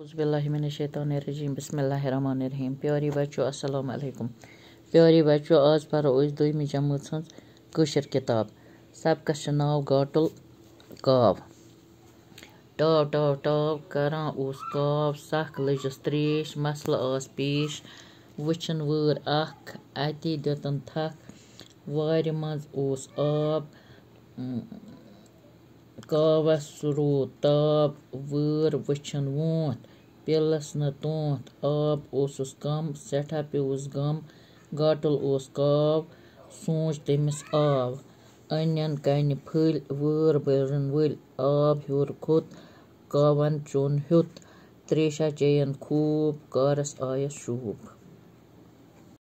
उज़बिल्लिमिनशैतरजीम बसमीम प्यारे बचो अस्सलाम वालेकुम प्यारे बच्चों आज पढ़ो दुमी जमत सशर किताब सबकस नाव गाटुल कव टाव टाव टाव करान उस कव सख लजस त्रेश मसल आस पेश वन वर अति दितन थक वार मज आब کاوَس سُہ روٗد تاپھ وٲر وٕچھَن وونتھ پِلَس نہٕ تونٛتھ آب اوسُس کَم سٮ۪ٹھاہ پیوٚوُس غم گاٹُل اوس کاو سونٛچ تٔمِس آو أنٮ۪ن کَنہِ پھٔلۍ وٲر بٔرٕن ؤلۍ آب ہیوٚر کھوٚت کاوَن چوٚن ہیوٚت تریشا چیٚیَن خوٗب کارَس آیَس شوٗب